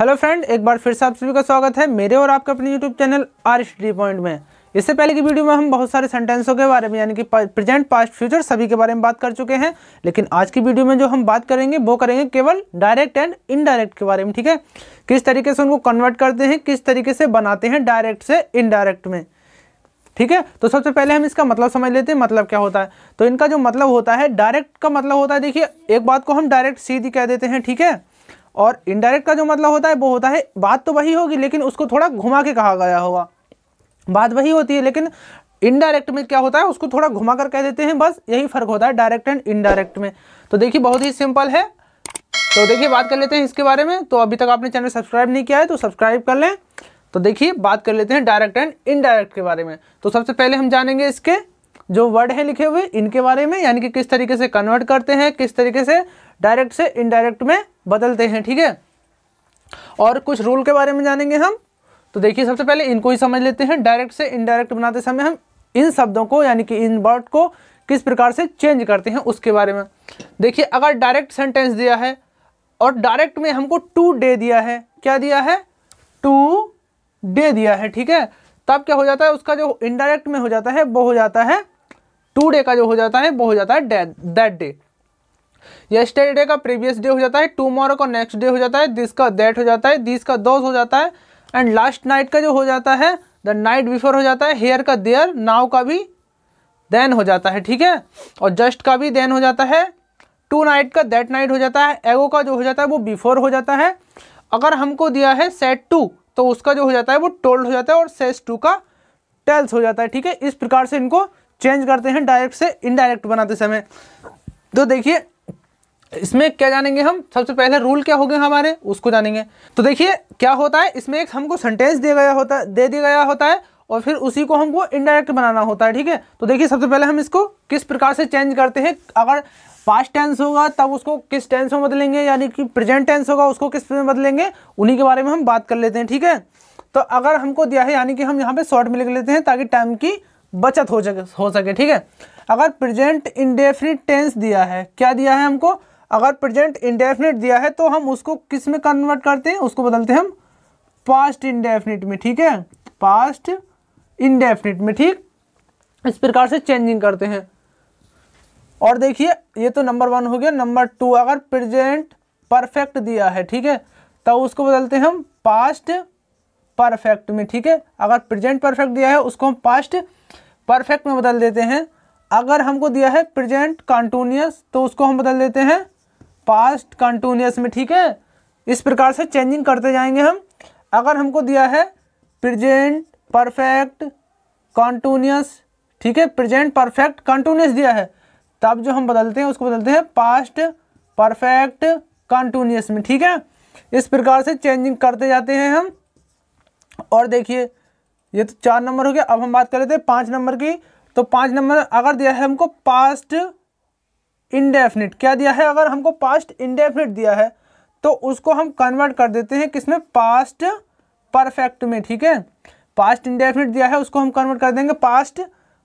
hello friend एक बार फिर से आप सभी का स्वागत है मेरे और आपके अपने YouTube channel R study point में इससे पहले की वीडियो में हम बहुत सारे सेंटेंसों के बारे में यानी कि प्रेजेंट पास्ट फ्यूचर सभी के बारे में बात कर चुके हैं लेकिन आज की वीडियो में जो हम बात करेंगे वो करेंगे केवल डायरेक्ट एंड इनडायरेक्ट के बारे में ठीक है किस तरीके से उनको कन्वर्ट करते हैं किस तरीके से बनाते हैं डायरेक्ट से इनडायरेक्ट में ठीक है तो सबसे पहले हम इसका मतलब समझ लेते हैं मतलब क्या होता है तो इनका जो मतलब होता है डायरेक्ट का मतलब होता है देखिए एक बात को हम डायरेक्ट सीधी कह देते हैं ठीक है और इनडायरेक्ट का जो मतलब होता है वो होता है बात तो वही होगी लेकिन उसको थोड़ा घुमा के कहा गया होगा बात वही होती है लेकिन इनडायरेक्ट में क्या होता है उसको थोड़ा घुमा कर कह देते हैं बस यही फर्क होता है डायरेक्ट एंड इनडायरेक्ट में तो देखिए बहुत ही सिंपल है तो देखिए बात कर लेते हैं इसके बारे में तो अभी तक आपने चैनल सब्सक्राइब नहीं किया है तो सब्सक्राइब कर लें तो देखिए बात कर लेते हैं डायरेक्ट एंड इनडायरेक्ट के बारे में तो सबसे पहले हम जानेंगे इसके जो वर्ड है लिखे हुए इनके बारे में यानी कि किस तरीके से कन्वर्ट करते हैं किस तरीके से डायरेक्ट से इनडायरेक्ट में बदलते हैं ठीक है और कुछ रूल के बारे में जानेंगे हम तो देखिए सबसे पहले इनको ही समझ लेते हैं डायरेक्ट से इनडायरेक्ट बनाते समय हम इन शब्दों को यानी कि इन वर्ड को किस प्रकार से चेंज करते हैं उसके बारे में देखिए अगर डायरेक्ट सेंटेंस दिया है और डायरेक्ट में हमको टू डे दिया है क्या दिया है टू डे दिया है ठीक है तब क्या हो जाता है उसका जो इनडायरेक्ट में हो जाता है वो हो जाता है टू डे का जो हो जाता है वो हो जाता है दैट डे येस्टरडे का प्रीवियस डे हो जाता है टूमोरो का नेक्स्ट डे हो जाता है दिस का दैट हो जाता है दिस का दोज हो जाता है एंड लास्ट नाइट का जो हो जाता है द नाइट बिफोर हो जाता है हेयर का देयर नाव का भी देन हो जाता है ठीक है और जस्ट का भी देन हो जाता है टू नाइट का दैट नाइट हो जाता है एगो का जो हो जाता है वो बिफोर हो जाता है अगर हमको दिया है सेट टू तो उसका जो हो जाता है वो टोल्ड हो जाता है और सेस टू का टेल्स हो जाता है ठीक है इस प्रकार से इनको चेंज करते हैं डायरेक्ट से इनडायरेक्ट बनाते समय तो देखिए इसमें क्या जानेंगे हम सबसे पहले रूल क्या हो गए हमारे उसको जानेंगे तो देखिए क्या होता है इसमें एक हमको सेंटेंस दिया गया होता है दे दिया गया होता है और फिर उसी को हमको इनडायरेक्ट बनाना होता है ठीक है तो देखिए सबसे पहले हम इसको किस प्रकार से चेंज करते हैं अगर पास्ट टेंस होगा तब उसको किस टेंस में बदलेंगे यानी कि प्रेजेंट टेंस होगा उसको किस में बदलेंगे उन्हीं के बारे में हम बात कर लेते हैं ठीक है तो अगर हमको दिया है यानी कि हम यहाँ पे शॉर्ट में लिख लेते हैं ताकि टाइम की बचत हो सके हो सके ठीक है अगर प्रेजेंट इंडेफिनिट टेंस दिया है क्या दिया है हमको अगर प्रेजेंट इंडेफिनिट दिया है तो हम उसको किस में कन्वर्ट करते हैं उसको बदलते हैं हम पास्ट इंडेफिनिट में ठीक है पास्ट इनडेफिनिट में ठीक इस प्रकार से चेंजिंग करते हैं और देखिए ये तो नंबर वन हो गया नंबर टू अगर प्रेजेंट परफेक्ट दिया है ठीक है तो उसको बदलते हैं हम पास्ट परफेक्ट में ठीक है अगर प्रेजेंट परफेक्ट दिया है उसको हम पास्ट परफेक्ट में बदल देते हैं अगर हमको दिया है प्रेजेंट कंटिन्यूस तो उसको हम बदल देते हैं पास्ट कॉन्टोनियस में ठीक है इस प्रकार से चेंजिंग करते जाएंगे हम अगर हमको दिया है प्रेजेंट परफेक्ट कॉन्टूनियस ठीक है प्रेजेंट परफेक्ट कॉन्टूनियस दिया है तब जो हम बदलते हैं उसको बदलते हैं पास्ट परफेक्ट कॉन्टूनियस में ठीक है इस प्रकार से चेंजिंग करते जाते हैं हम और देखिए ये तो चार नंबर हो गया अब हम बात कर लेते हैं पाँच नंबर की तो पाँच नंबर अगर दिया है हमको पास्ट इनडेफिनिट क्या दिया है अगर हमको पास्ट इनडेफिनिट दिया है तो उसको हम कन्वर्ट कर देते हैं किसमें पास्ट परफेक्ट में ठीक है पास्ट इंडेफिनिट दिया है उसको हम कन्वर्ट कर देंगे पास्ट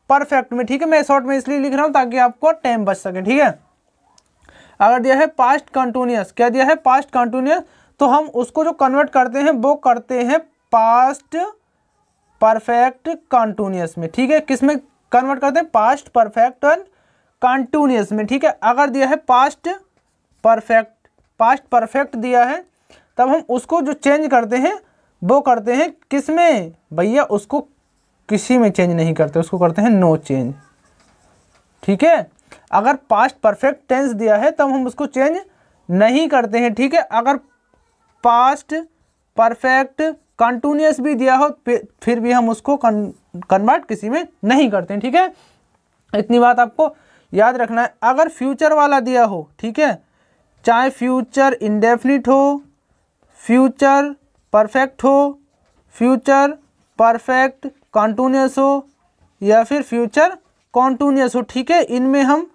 परफेक्ट में ठीक है मैं शॉर्ट में इसलिए लिख रहा हूँ ताकि आपको टाइम बच सके ठीक है अगर दिया है पास्ट कंटिन्यूस क्या दिया है पास्ट कंटिन्यूस तो हम उसको जो कन्वर्ट करते हैं वो करते हैं पास्ट परफेक्ट कंटिन्यूस में ठीक है किस में कन्वर्ट करते हैं पास्ट परफेक्ट एंड कंटिन्यूस में ठीक है अगर दिया है पास्ट परफेक्ट पास्ट परफेक्ट दिया है तब हम उसको जो चेंज करते हैं वो करते हैं किस में भैया उसको किसी में चेंज नहीं करते उसको करते हैं नो चेंज ठीक है अगर पास्ट परफेक्ट टेंस दिया है तब हम उसको चेंज नहीं करते हैं ठीक है अगर पास्ट परफेक्ट कंटिन्यूस भी दिया हो फिर भी हम उसको कन्वर्ट किसी में नहीं करते हैं ठीक है इतनी बात आपको याद रखना है अगर फ्यूचर वाला दिया हो ठीक है चाहे फ्यूचर इंडेफिनिट हो फ्यूचर परफेक्ट हो फ्यूचर परफेक्ट कॉन्टूनियस हो या फिर फ्यूचर कॉन्टूनियस हो ठीक है इनमें हम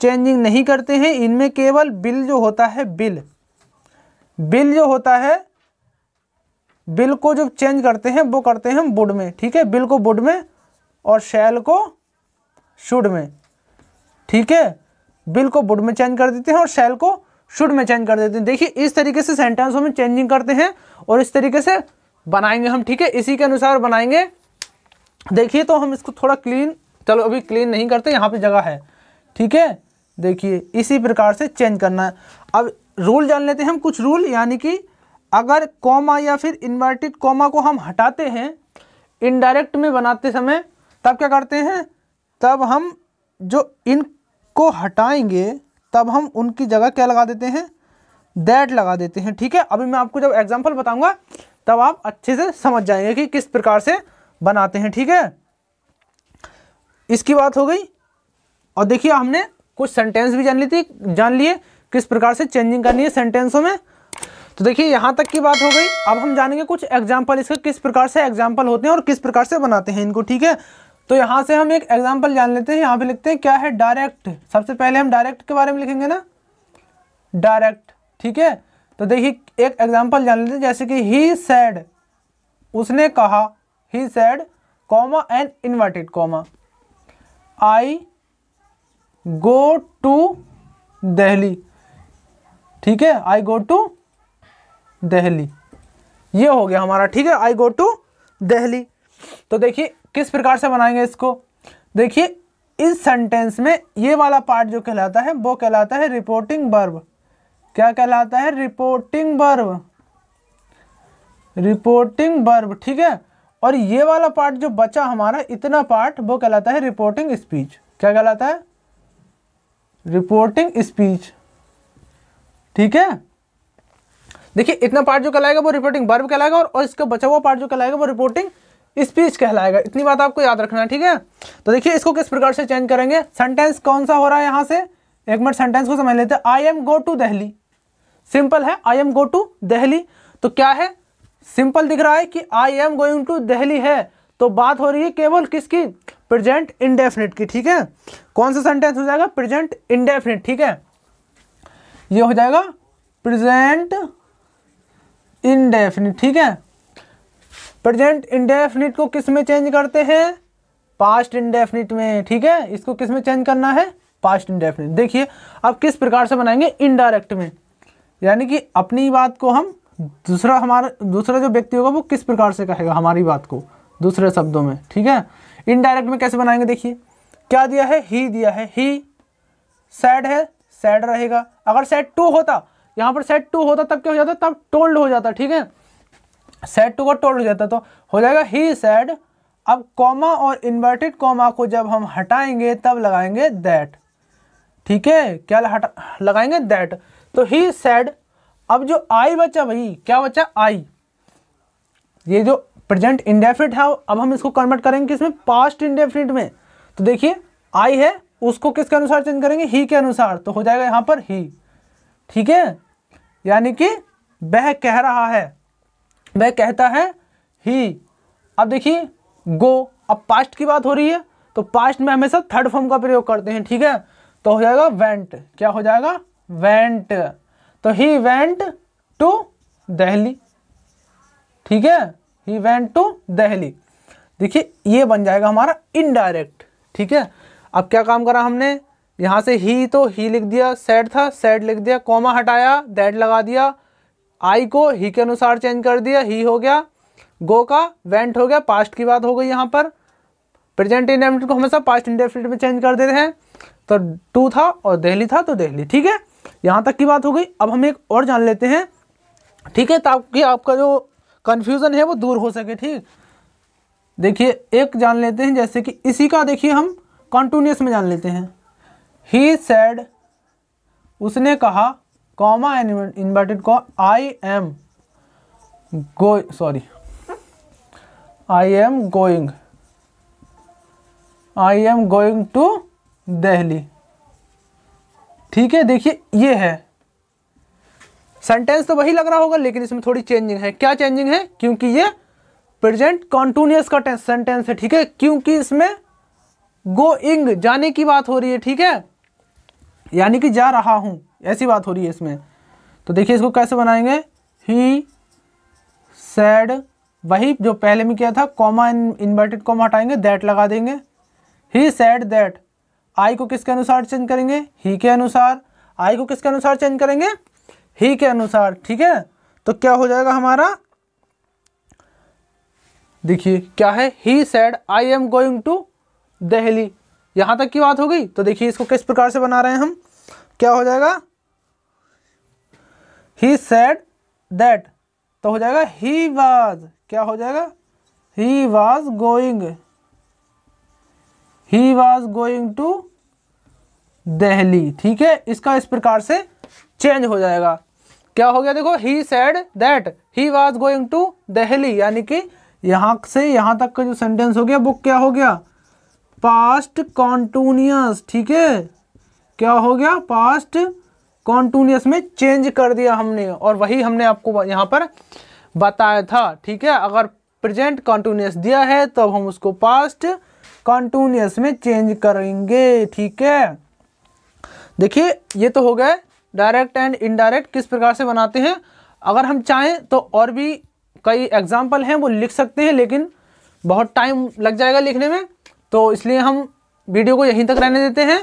चेंजिंग नहीं करते हैं इनमें केवल बिल जो होता है बिल बिल जो होता है बिल को जो चेंज करते हैं वो करते हैं हम बुड में ठीक है बिल को बुड में और शैल को शुड में ठीक है बिल को बुड में चेंज कर देते हैं और शैल को शुड में चेंज कर देते हैं देखिए इस तरीके से सेंटेंस हम चेंजिंग करते हैं और इस तरीके से बनाएंगे हम ठीक है इसी के अनुसार बनाएंगे देखिए तो हम इसको थोड़ा क्लीन चलो अभी क्लीन नहीं करते यहाँ पे जगह है ठीक है देखिए इसी प्रकार से चेंज करना है अब रूल जान लेते हैं हम कुछ रूल यानी कि अगर कॉमा या फिर इन्वर्टेड कॉमा को हम हटाते हैं इनडायरेक्ट में बनाते समय तब क्या करते हैं तब हम जो इनको हटाएंगे तब हम उनकी जगह क्या लगा देते हैं दैट लगा देते हैं ठीक है अभी मैं आपको जब एग्जाम्पल बताऊंगा तब आप अच्छे से समझ जाएंगे कि किस प्रकार से बनाते हैं ठीक है इसकी बात हो गई और देखिए हमने कुछ सेंटेंस भी जान ली थी जान लिए किस प्रकार से चेंजिंग करनी है सेंटेंसों में तो देखिए यहाँ तक की बात हो गई अब हम जानेंगे कुछ एग्जाम्पल इसका किस प्रकार से एग्जाम्पल होते हैं और किस प्रकार से बनाते हैं इनको ठीक है तो यहाँ से हम एक एग्जाम्पल जान लेते हैं यहाँ पे लिखते हैं क्या है डायरेक्ट सबसे पहले हम डायरेक्ट के बारे में लिखेंगे ना डायरेक्ट ठीक है तो देखिए एक एग्जाम्पल जान लेते हैं जैसे कि ही सैड उसने कहा he said comma and inverted comma I go to Delhi ठीक है आई गो टू दहली ये हो गया हमारा ठीक है आई गो टू दहली तो देखिए किस प्रकार से बनाएंगे इसको देखिए इस सेंटेंस में ये वाला पार्ट जो कहलाता है वो कहलाता है रिपोर्टिंग बर्ब क्या कहलाता है रिपोर्टिंग बर्ब रिपोर्टिंग बर्ब ठीक है और ये वाला पार्ट जो बचा हमारा इतना पार्ट वो कहलाता है रिपोर्टिंग स्पीच क्या कहलाता है रिपोर्टिंग स्पीच ठीक है देखिए इतना पार्ट जो कहलाएगा वो रिपोर्टिंग बर्ब कहलाएगा और, और इसका बचा हुआ पार्ट जो कहलाएगा वो रिपोर्टिंग स्पीच कहलाएगा इतनी बात आपको याद रखना ठीक है तो देखिए इसको किस प्रकार से चेंज करेंगे सेंटेंस कौन सा हो रहा है यहाँ से एक मिनट सेंटेंस को समझ लेते हैं I am go to Delhi simple है आई एम गो टू दहली तो क्या है सिंपल दिख रहा है कि आई एम गोइंग टू दहली है तो बात हो रही है केवल किसकी प्रेजेंट इंडेफिनिट की ठीक है कौन सा सेंटेंस हो जाएगा प्रेजेंट इंडेफिनिट ठीक है ये हो जाएगा प्रेजेंट इनडेफिनिट ठीक है प्रेजेंट इंडेफिनिट को किस में चेंज करते हैं पास्ट इंडेफिनिट में ठीक है इसको किस में चेंज करना है पास्ट इंडेफिनिट देखिए अब किस प्रकार से बनाएंगे इनडायरेक्ट में यानी कि अपनी बात को हम दूसरा हमारा दूसरा जो व्यक्ति होगा वो किस प्रकार से कहेगा हमारी बात को दूसरे शब्दों में ठीक है इनडायरेक्ट में कैसे बनाएंगे देखिए क्या दिया है ही दिया है ही सैड है सैड रहेगा अगर सेट टू होता यहाँ पर सेट टू होता तब क्या हो जाता तब टोल्ड हो जाता ठीक है सेट टू का टोटल हो जाता तो हो जाएगा ही सेड अब कॉमा और इन्वर्टेड कॉमा को जब हम हटाएंगे तब लगाएंगे दैट ठीक है क्या हटा लगाएंगे दैट तो ही सेड अब जो आई बचा वही क्या बचा आई ये जो प्रेजेंट इंडेफिनिट है अब हम इसको कन्वर्ट करेंगे किसमें पास्ट इंडेफिनिट में तो देखिए आई है उसको किसके अनुसार चेंज करेंगे ही के अनुसार तो हो जाएगा यहाँ पर ही ठीक है यानी कि वह कह रहा है वह कहता है ही अब देखिए गो अब पास्ट की बात हो रही है तो पास्ट में हमेशा थर्ड फॉर्म का प्रयोग करते हैं ठीक है तो हो जाएगा वेंट क्या हो जाएगा वेंट तो ही वेंट टू दहली ठीक है ही वेंट टू दहली देखिए ये बन जाएगा हमारा इनडायरेक्ट ठीक है अब क्या काम करा हमने यहाँ से ही तो ही लिख दिया सेट था सेट लिख दिया कॉमा हटाया दैड लगा दिया आई को ही के अनुसार चेंज कर दिया ही हो गया गो का वेंट हो गया पास्ट की बात हो गई यहाँ पर प्रेजेंट इंडेफिनिट को हमेशा पास्ट इंडेफिनिट में चेंज कर देते हैं तो टू था और दहली था तो दहली ठीक है यहाँ तक की बात हो गई अब हम एक और जान लेते हैं ठीक है ताकि आपका जो कन्फ्यूज़न है वो दूर हो सके ठीक देखिए एक जान लेते हैं जैसे कि इसी का देखिए हम कॉन्टिन्यूस में जान लेते हैं ही सैड उसने कहा कॉमा इन्वर्टेड को I am go sorry I am going I am going to Delhi ठीक है देखिए ये है सेंटेंस तो वही लग रहा होगा लेकिन इसमें थोड़ी चेंजिंग है क्या चेंजिंग है क्योंकि ये प्रेजेंट कॉन्टूनियस का सेंटेंस है ठीक है क्योंकि इसमें गोइंग जाने की बात हो रही है ठीक है यानी कि जा रहा हूँ ऐसी बात हो रही है इसमें तो देखिए इसको कैसे बनाएंगे ही सैड वही जो पहले में किया था कॉमा इन्वर्टेड कॉमा हटाएंगे दैट लगा देंगे ही सैड दैट आई को किसके अनुसार चेंज करेंगे ही के अनुसार आई को किसके अनुसार चेंज करेंगे ही के अनुसार ठीक है तो क्या हो जाएगा हमारा देखिए क्या है he said I am going to Delhi यहां तक की बात हो गई तो देखिए इसको किस प्रकार से बना रहे हैं हम क्या हो जाएगा ही सेड दैट तो हो जाएगा ही वाज क्या हो जाएगा he was going he was going to Delhi ठीक है इसका इस प्रकार से चेंज हो जाएगा क्या हो गया देखो he said that he was going to Delhi यानी कि यहां से यहां तक का जो सेंटेंस हो गया बुक क्या हो गया पास्ट कॉन्टूनियस ठीक है क्या हो गया पास्ट कॉन्टूनियस में चेंज कर दिया हमने और वही हमने आपको यहाँ पर बताया था ठीक है अगर प्रेजेंट कॉन्टूनियस दिया है तो हम उसको पास्ट कॉन्टूनियस में चेंज करेंगे ठीक है देखिए ये तो हो गए डायरेक्ट एंड इनडायरेक्ट किस प्रकार से बनाते हैं अगर हम चाहें तो और भी कई एग्जाम्पल हैं वो लिख सकते हैं लेकिन बहुत टाइम लग जाएगा लिखने में तो इसलिए हम वीडियो को यहीं तक रहने देते हैं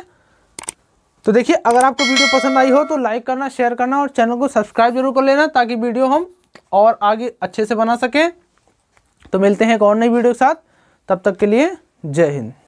तो देखिए अगर आपको वीडियो पसंद आई हो तो लाइक करना शेयर करना और चैनल को सब्सक्राइब जरूर कर लेना ताकि वीडियो हम और आगे अच्छे से बना सकें तो मिलते हैं एक और नई वीडियो के साथ तब तक के लिए जय हिंद